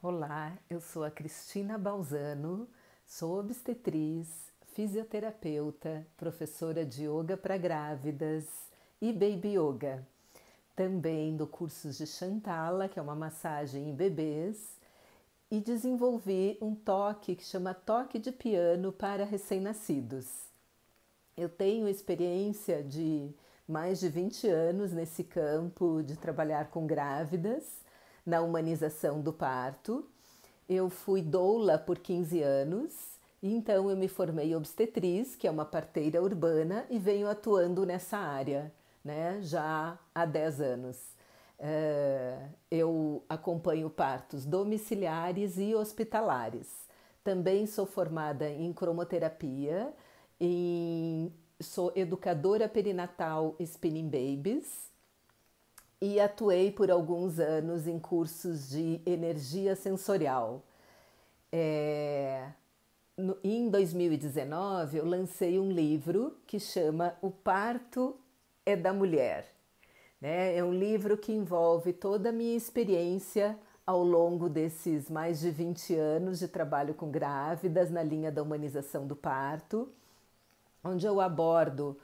Olá, eu sou a Cristina Balzano, sou obstetriz, fisioterapeuta, professora de yoga para grávidas e baby yoga. Também do cursos de Chantala, que é uma massagem em bebês, e desenvolvi um toque que chama toque de piano para recém-nascidos. Eu tenho experiência de mais de 20 anos nesse campo de trabalhar com grávidas na humanização do parto. Eu fui doula por 15 anos, então eu me formei obstetriz, que é uma parteira urbana, e venho atuando nessa área né, já há 10 anos. É, eu acompanho partos domiciliares e hospitalares. Também sou formada em cromoterapia, sou educadora perinatal Spinning Babies e atuei por alguns anos em cursos de energia sensorial. É... No, em 2019, eu lancei um livro que chama O Parto é da Mulher. Né? É um livro que envolve toda a minha experiência ao longo desses mais de 20 anos de trabalho com grávidas na linha da humanização do parto, onde eu abordo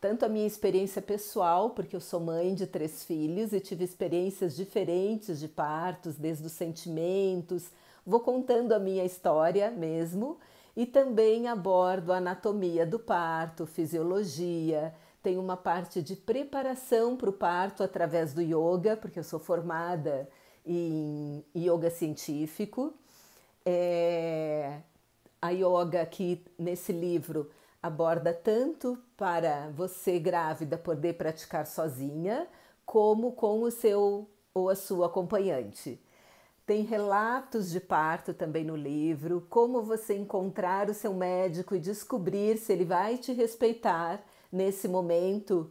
tanto a minha experiência pessoal, porque eu sou mãe de três filhos e tive experiências diferentes de partos, desde os sentimentos. Vou contando a minha história mesmo e também abordo a anatomia do parto, fisiologia. Tem uma parte de preparação para o parto através do yoga, porque eu sou formada em yoga científico. É... A yoga aqui nesse livro aborda tanto para você grávida poder praticar sozinha, como com o seu ou a sua acompanhante. Tem relatos de parto também no livro, como você encontrar o seu médico e descobrir se ele vai te respeitar nesse momento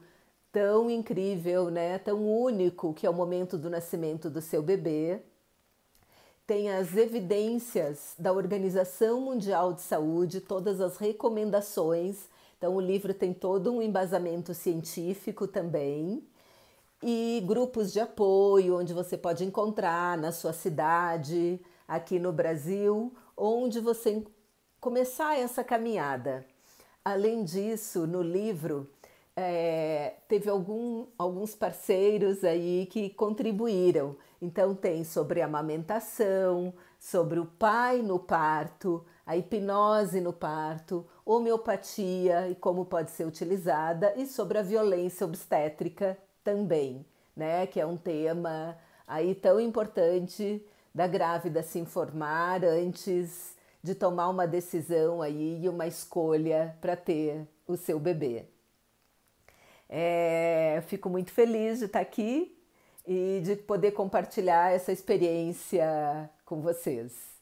tão incrível, né? Tão único que é o momento do nascimento do seu bebê tem as evidências da Organização Mundial de Saúde, todas as recomendações. Então, o livro tem todo um embasamento científico também. E grupos de apoio, onde você pode encontrar na sua cidade, aqui no Brasil, onde você começar essa caminhada. Além disso, no livro é, teve algum, alguns parceiros aí que contribuíram. Então tem sobre a amamentação, sobre o pai no parto, a hipnose no parto, homeopatia e como pode ser utilizada e sobre a violência obstétrica também, né? Que é um tema aí tão importante da grávida se informar antes de tomar uma decisão aí e uma escolha para ter o seu bebê. É, fico muito feliz de estar aqui e de poder compartilhar essa experiência com vocês.